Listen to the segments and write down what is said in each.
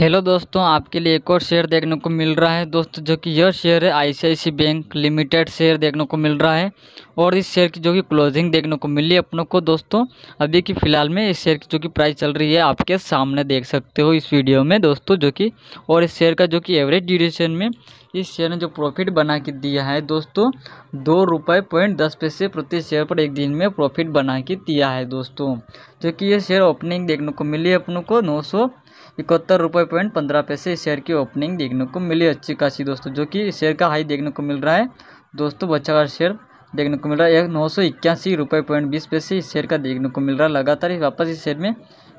hello दोस्तों आपके लिए एक और शेयर देखने को मिल रहा है दोस्तों जो कि यह शेयर है आईसीआईसी बैंक लिमिटेड शेयर देखने को मिल रहा है और इस शेयर की जो कि क्लोजिंग देखने को मिली है अपनों को दोस्तों अभी की फ़िलहाल में इस शेयर की जो कि प्राइस चल रही है आपके सामने देख सकते हो इस वीडियो में दोस्तों जो कि और इस शेयर का जो कि एवरेज ड्यूरेशन में इस शेयर ने जो प्रॉफिट बना के दिया है दोस्तों दो रुपये पॉइंट दस पैसे प्रति शेयर पर एक दिन में प्रॉफिट बना के दिया है दोस्तों जो कि ये शेयर ओपनिंग देखने को मिली है अपनों को नौ सौ इकहत्तर रुपये पॉइंट पंद्रह पैसे शेयर की ओपनिंग देखने को मिली अच्छी खासी दोस्तों जो कि शेयर का हाई देखने को मिल रहा है दोस्तों बच्चा का शेयर देखने को मिल रहा है नौ सौ इक्यासी रुपये पॉइंट बीस पैसे इस शेयर का देखने को मिल रहा है लगातार वापस इस शेयर में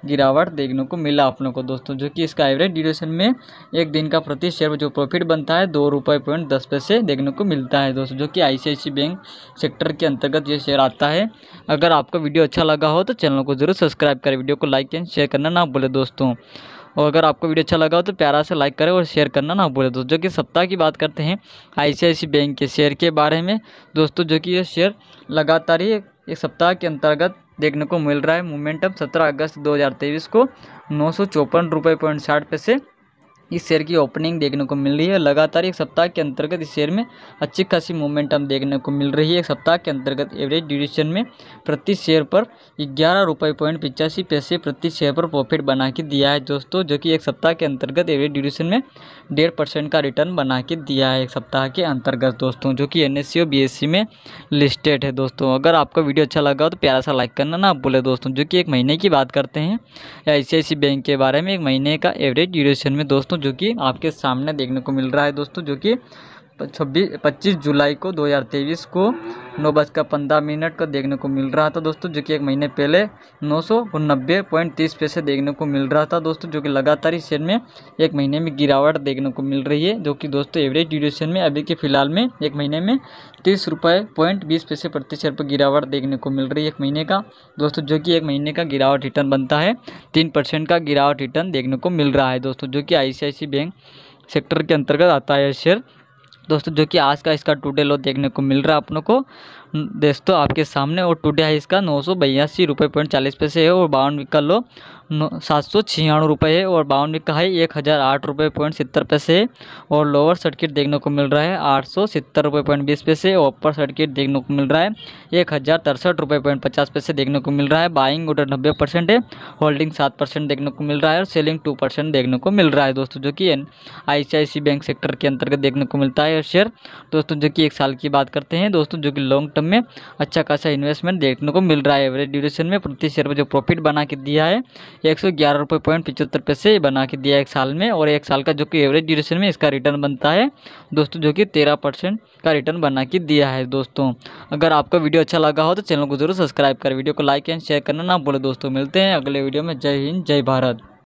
गिरावट देखने को मिला आप लोगों को दोस्तों जो कि इसका एवरेज ड्यूरेशन में एक दिन का प्रति शेयर जो प्रॉफिट बनता है दो रुपये पॉइंट दस पैसे देखने को मिलता है दोस्तों जो कि आईसीआईसी बैंक सेक्टर के अंतर्गत ये शेयर आता है अगर आपका वीडियो अच्छा लगा हो तो चैनल को जरूर सब्सक्राइब करें वीडियो को लाइक एंड शेयर करना ना भूलें दोस्तों और अगर आपको वीडियो अच्छा लगा हो तो प्यारा से लाइक करें और शेयर करना ना भूलें दोस्तों जो कि सप्ताह की बात करते हैं आई बैंक के शेयर के बारे में दोस्तों जो कि ये शेयर लगातार ही एक सप्ताह के अंतर्गत देखने को मिल रहा है मोमेंटम सत्रह अगस्त 2023 को नौ सौ चौपन रुपये पॉइंट साठ पैसे इस शेयर की ओपनिंग देखने को मिल रही है लगातार एक सप्ताह के अंतर्गत इस शेयर में अच्छी खासी मूवमेंट हम देखने को मिल रही है एक सप्ताह के अंतर्गत एवरेज ड्यूरेशन में प्रति शेयर पर ग्यारह रुपये पॉइंट पिचासी पैसे प्रति शेयर पर प्रॉफिट बना के दिया है दोस्तों जो कि एक सप्ताह के अंतर्गत एवरेज ड्यूरेशन में डेढ़ परसेंट का रिटर्न बना के दिया है एक सप्ताह के अंतर्गत दोस्तों जो कि एन एस और बी में लिस्टेड है दोस्तों अगर आपको वीडियो अच्छा लगा हो तो प्यारा सा लाइक करना ना बोले दोस्तों जो कि एक महीने की बात करते हैं या आई बैंक के बारे में एक महीने का एवरेज ड्यूरेशन में दोस्तों जो कि आपके सामने देखने को मिल रहा है दोस्तों जो कि छब्बीस पच्चीस जुलाई को 2023 को नौ बजकर पंद्रह मिनट का देखने को मिल रहा था दोस्तों जो कि एक महीने पहले नौ सौ नब्बे पॉइंट तीस पैसे देखने को मिल रहा था दोस्तों जो कि लगातार इस शेयर में एक महीने में गिरावट देखने को मिल रही है जो कि दोस्तों एवरेज ड्यूरेशन में अभी के फिलहाल में एक महीने में तीस रुपये पॉइंट बीस पैसे प्रति शेयर पर गिरावट देखने को मिल रही है एक महीने का दोस्तों जो कि एक महीने का गिरावट रिटर्न बनता है तीन परसेंट का गिरावट रिटर्न देखने को मिल रहा है दोस्तों जो कि आई बैंक सेक्टर के अंतर्गत आता है शेयर दोस्तों जो कि आज का इसका टूडे लो देखने को मिल रहा है अपनों को दोस्तों आपके सामने और टूडे है इसका नौ सौ बयासी रुपये पॉइंट चालीस पैसे है और बावन का लो सात सौ छियानवे रुपये और बावन का है एक हज़ार आठ रुपये पॉइंट सत्तर पैसे और लोअर सर्किट देखने को मिल रहा है आठ सौ सत्तर रुपये पॉइंट बीस पैसे और अपर सर्किट देखने को मिल रहा है एक हज़ार तिरसठ रुपये पॉइंट पचास पैसे देखने को मिल रहा है बाइंग ऑर्डर नब्बे परसेंट है होल्डिंग सात परसेंट देखने को मिल रहा है और सेलिंग टू परसेंट देखने को मिल रहा है दोस्तों जो कि आई बैंक सेक्टर के अंतर्गत देखने को मिलता है शेयर दोस्तों जो कि एक साल की बात करते हैं दोस्तों जो कि लॉन्ग टर्म में अच्छा खासा इन्वेस्टमेंट देखने को मिल रहा है एवरेज ड्यूरेशन में प्रति शेयर पर जो प्रॉफिट बना के दिया है एक सौ ग्यारह रुपये पॉइंट पिचहत्तर पैसे बना के दिया एक साल में और एक साल का जो कि एवरेज ड्यूरेशन में इसका रिटर्न बनता है दोस्तों जो कि तेरह परसेंट का रिटर्न बना के दिया है दोस्तों अगर आपका वीडियो अच्छा लगा हो तो चैनल को जरूर सब्सक्राइब करें वीडियो को लाइक एंड शेयर करना ना बोले दोस्तों मिलते हैं अगले वीडियो में जय हिंद जय भारत